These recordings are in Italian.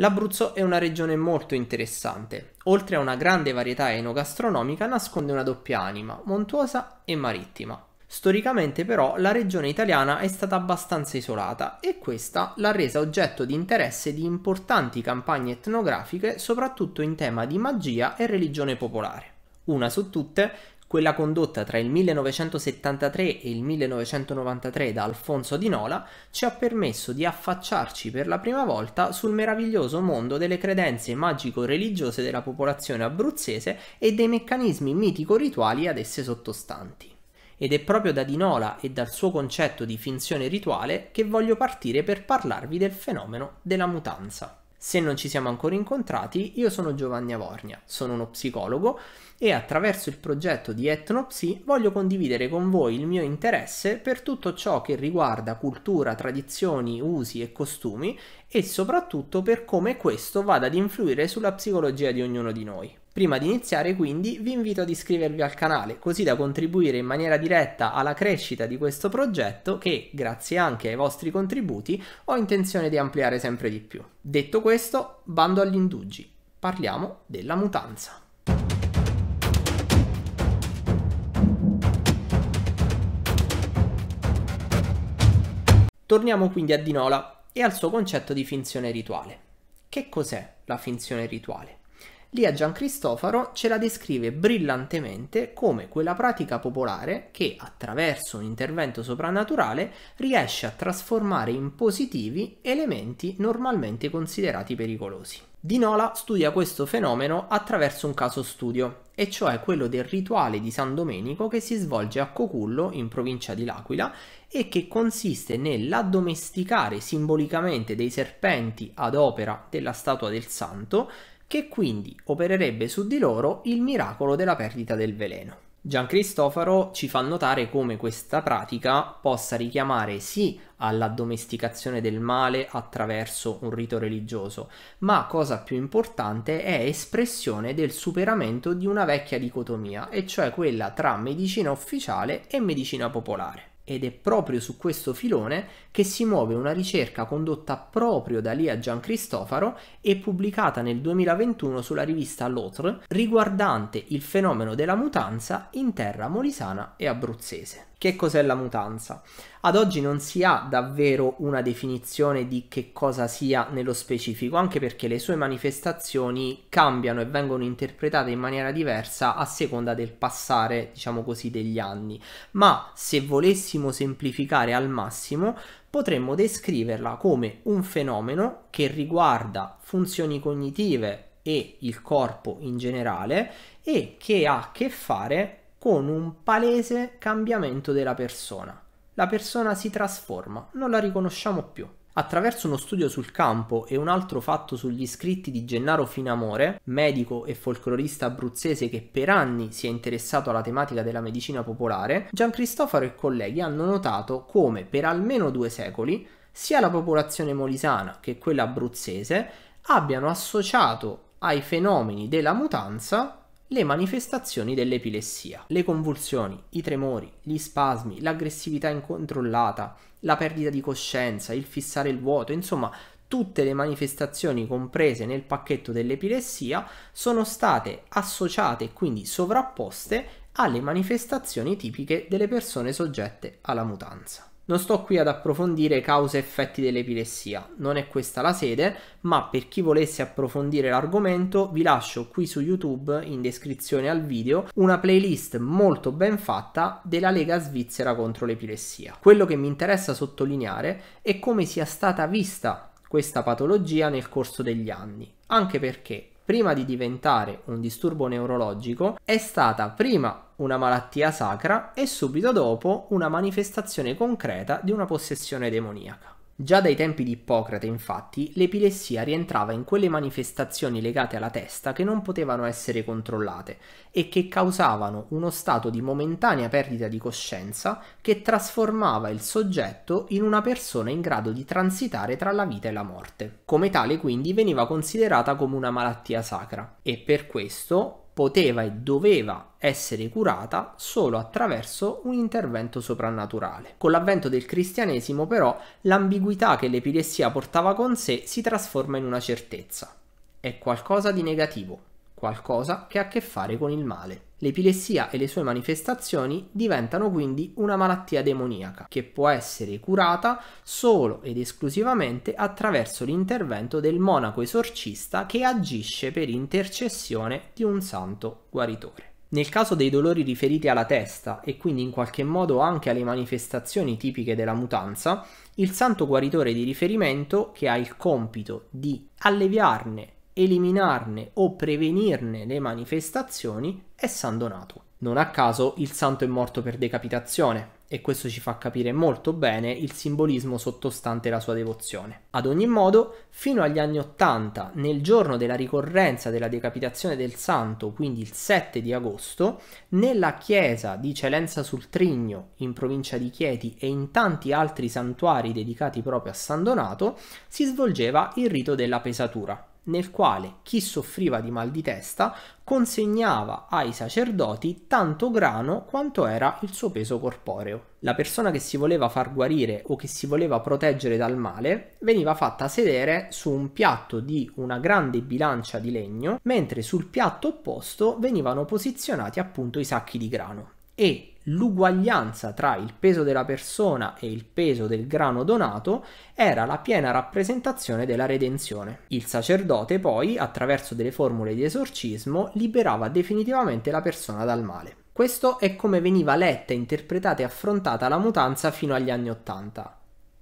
L'Abruzzo è una regione molto interessante. Oltre a una grande varietà enogastronomica, nasconde una doppia anima, montuosa e marittima. Storicamente però la regione italiana è stata abbastanza isolata e questa l'ha resa oggetto di interesse di importanti campagne etnografiche soprattutto in tema di magia e religione popolare. Una su tutte quella condotta tra il 1973 e il 1993 da Alfonso Di Nola, ci ha permesso di affacciarci per la prima volta sul meraviglioso mondo delle credenze magico-religiose della popolazione abruzzese e dei meccanismi mitico-rituali ad esse sottostanti ed è proprio da Dinola e dal suo concetto di finzione rituale che voglio partire per parlarvi del fenomeno della mutanza. Se non ci siamo ancora incontrati, io sono Giovanni Avornia, sono uno psicologo e attraverso il progetto di Etnopsi voglio condividere con voi il mio interesse per tutto ciò che riguarda cultura, tradizioni, usi e costumi e soprattutto per come questo vada ad influire sulla psicologia di ognuno di noi. Prima di iniziare quindi vi invito ad iscrivervi al canale così da contribuire in maniera diretta alla crescita di questo progetto che grazie anche ai vostri contributi ho intenzione di ampliare sempre di più. Detto questo, bando agli indugi, parliamo della mutanza. Torniamo quindi a Dinola e al suo concetto di finzione rituale. Che cos'è la finzione rituale? Lia Giancristofaro ce la descrive brillantemente come quella pratica popolare che, attraverso un intervento soprannaturale, riesce a trasformare in positivi elementi normalmente considerati pericolosi. Di Nola studia questo fenomeno attraverso un caso studio, e cioè quello del rituale di San Domenico che si svolge a Cocullo, in provincia di L'Aquila, e che consiste nell'addomesticare simbolicamente dei serpenti ad opera della statua del santo che quindi opererebbe su di loro il miracolo della perdita del veleno. Gian Cristofaro ci fa notare come questa pratica possa richiamare sì all'addomesticazione del male attraverso un rito religioso, ma cosa più importante è espressione del superamento di una vecchia dicotomia, e cioè quella tra medicina ufficiale e medicina popolare ed è proprio su questo filone che si muove una ricerca condotta proprio da Lia Gian Cristofaro e pubblicata nel 2021 sulla rivista L'Otre riguardante il fenomeno della mutanza in terra molisana e abruzzese. Che cos'è la mutanza? Ad oggi non si ha davvero una definizione di che cosa sia nello specifico, anche perché le sue manifestazioni cambiano e vengono interpretate in maniera diversa a seconda del passare, diciamo così, degli anni. Ma se volessimo semplificare al massimo, potremmo descriverla come un fenomeno che riguarda funzioni cognitive e il corpo in generale e che ha a che fare con un palese cambiamento della persona. La persona si trasforma, non la riconosciamo più. Attraverso uno studio sul campo e un altro fatto sugli scritti di Gennaro Finamore, medico e folclorista abruzzese che per anni si è interessato alla tematica della medicina popolare, Gian Cristoforo e colleghi hanno notato come per almeno due secoli sia la popolazione molisana che quella abruzzese abbiano associato ai fenomeni della mutanza le manifestazioni dell'epilessia, le convulsioni, i tremori, gli spasmi, l'aggressività incontrollata, la perdita di coscienza, il fissare il vuoto, insomma tutte le manifestazioni comprese nel pacchetto dell'epilessia sono state associate e quindi sovrapposte alle manifestazioni tipiche delle persone soggette alla mutanza. Non sto qui ad approfondire cause e effetti dell'epilessia, non è questa la sede, ma per chi volesse approfondire l'argomento vi lascio qui su YouTube, in descrizione al video, una playlist molto ben fatta della Lega Svizzera contro l'epilessia. Quello che mi interessa sottolineare è come sia stata vista questa patologia nel corso degli anni, anche perché prima di diventare un disturbo neurologico è stata prima una malattia sacra e subito dopo una manifestazione concreta di una possessione demoniaca. Già dai tempi di Ippocrate, infatti, l'epilessia rientrava in quelle manifestazioni legate alla testa che non potevano essere controllate e che causavano uno stato di momentanea perdita di coscienza che trasformava il soggetto in una persona in grado di transitare tra la vita e la morte. Come tale, quindi, veniva considerata come una malattia sacra e per questo poteva e doveva essere curata solo attraverso un intervento soprannaturale. Con l'avvento del cristianesimo però l'ambiguità che l'epilessia portava con sé si trasforma in una certezza. È qualcosa di negativo, qualcosa che ha a che fare con il male. L'epilessia e le sue manifestazioni diventano quindi una malattia demoniaca che può essere curata solo ed esclusivamente attraverso l'intervento del monaco esorcista che agisce per intercessione di un santo guaritore. Nel caso dei dolori riferiti alla testa e quindi in qualche modo anche alle manifestazioni tipiche della mutanza, il santo guaritore di riferimento, che ha il compito di alleviarne eliminarne o prevenirne le manifestazioni è San Donato. Non a caso il santo è morto per decapitazione, e questo ci fa capire molto bene il simbolismo sottostante la sua devozione. Ad ogni modo, fino agli anni 80, nel giorno della ricorrenza della decapitazione del santo, quindi il 7 di agosto, nella chiesa di Celenza sul Trigno, in provincia di Chieti e in tanti altri santuari dedicati proprio a San Donato, si svolgeva il rito della pesatura, nel quale chi soffriva di mal di testa consegnava ai sacerdoti tanto grano quanto era il suo peso corporeo. La persona che si voleva far guarire o che si voleva proteggere dal male veniva fatta sedere su un piatto di una grande bilancia di legno, mentre sul piatto opposto venivano posizionati appunto i sacchi di grano e l'uguaglianza tra il peso della persona e il peso del grano donato era la piena rappresentazione della redenzione. Il sacerdote poi, attraverso delle formule di esorcismo, liberava definitivamente la persona dal male. Questo è come veniva letta, interpretata e affrontata la mutanza fino agli anni Ottanta.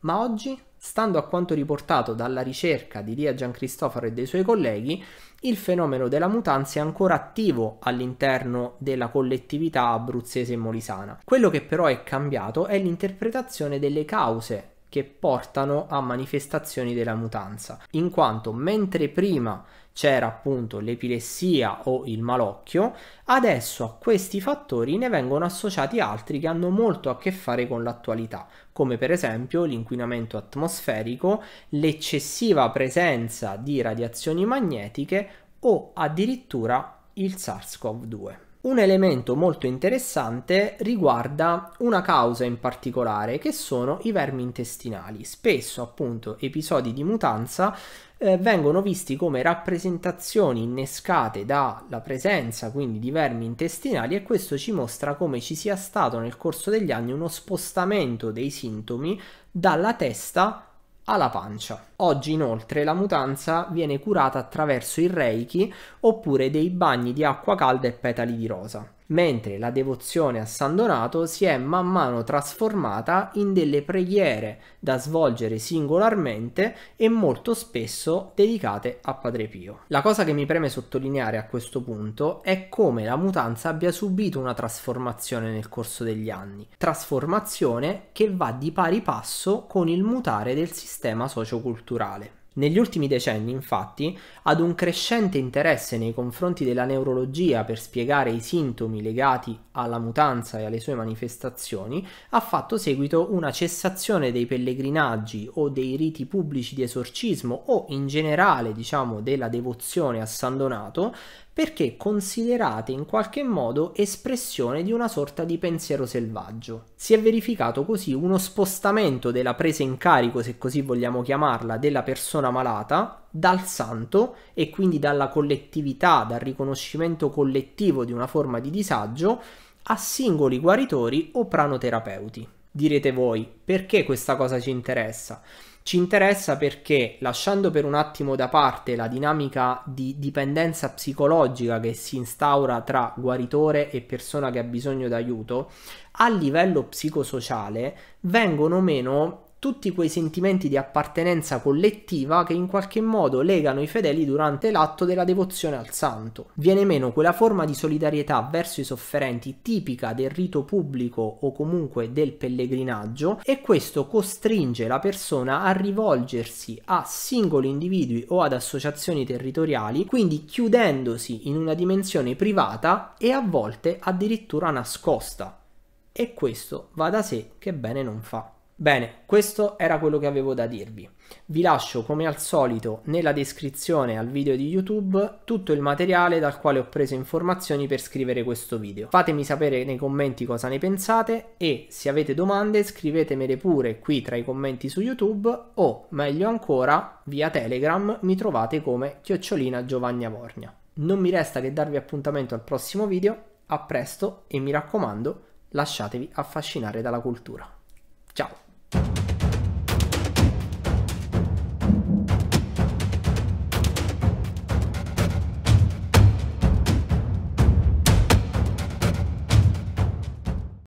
Ma oggi, stando a quanto riportato dalla ricerca di Dia Giancristoforo e dei suoi colleghi, il fenomeno della mutanza è ancora attivo all'interno della collettività abruzzese e molisana. Quello che però è cambiato è l'interpretazione delle cause che portano a manifestazioni della mutanza, in quanto mentre prima c'era appunto l'epilessia o il malocchio, adesso a questi fattori ne vengono associati altri che hanno molto a che fare con l'attualità, come per esempio l'inquinamento atmosferico, l'eccessiva presenza di radiazioni magnetiche o addirittura il SARS-CoV-2 un elemento molto interessante riguarda una causa in particolare che sono i vermi intestinali. Spesso appunto episodi di mutanza eh, vengono visti come rappresentazioni innescate dalla presenza quindi di vermi intestinali e questo ci mostra come ci sia stato nel corso degli anni uno spostamento dei sintomi dalla testa alla pancia. Oggi inoltre la mutanza viene curata attraverso il reiki oppure dei bagni di acqua calda e petali di rosa mentre la devozione a San Donato si è man mano trasformata in delle preghiere da svolgere singolarmente e molto spesso dedicate a Padre Pio. La cosa che mi preme sottolineare a questo punto è come la mutanza abbia subito una trasformazione nel corso degli anni, trasformazione che va di pari passo con il mutare del sistema socioculturale. Negli ultimi decenni, infatti, ad un crescente interesse nei confronti della neurologia per spiegare i sintomi legati alla mutanza e alle sue manifestazioni, ha fatto seguito una cessazione dei pellegrinaggi o dei riti pubblici di esorcismo o in generale, diciamo, della devozione a San Donato, perché considerate in qualche modo espressione di una sorta di pensiero selvaggio. Si è verificato così uno spostamento della presa in carico, se così vogliamo chiamarla, della persona malata dal santo e quindi dalla collettività, dal riconoscimento collettivo di una forma di disagio, a singoli guaritori o pranoterapeuti. Direte voi, perché questa cosa ci interessa? ci interessa perché lasciando per un attimo da parte la dinamica di dipendenza psicologica che si instaura tra guaritore e persona che ha bisogno d'aiuto, a livello psicosociale vengono meno tutti quei sentimenti di appartenenza collettiva che in qualche modo legano i fedeli durante l'atto della devozione al santo. Viene meno quella forma di solidarietà verso i sofferenti tipica del rito pubblico o comunque del pellegrinaggio e questo costringe la persona a rivolgersi a singoli individui o ad associazioni territoriali, quindi chiudendosi in una dimensione privata e a volte addirittura nascosta. E questo va da sé che bene non fa. Bene, questo era quello che avevo da dirvi. Vi lascio come al solito nella descrizione al video di YouTube tutto il materiale dal quale ho preso informazioni per scrivere questo video. Fatemi sapere nei commenti cosa ne pensate e se avete domande scrivetemele pure qui tra i commenti su YouTube o meglio ancora via Telegram mi trovate come chiocciolina Giovanna Vornia. Non mi resta che darvi appuntamento al prossimo video, a presto e mi raccomando lasciatevi affascinare dalla cultura. Ciao! you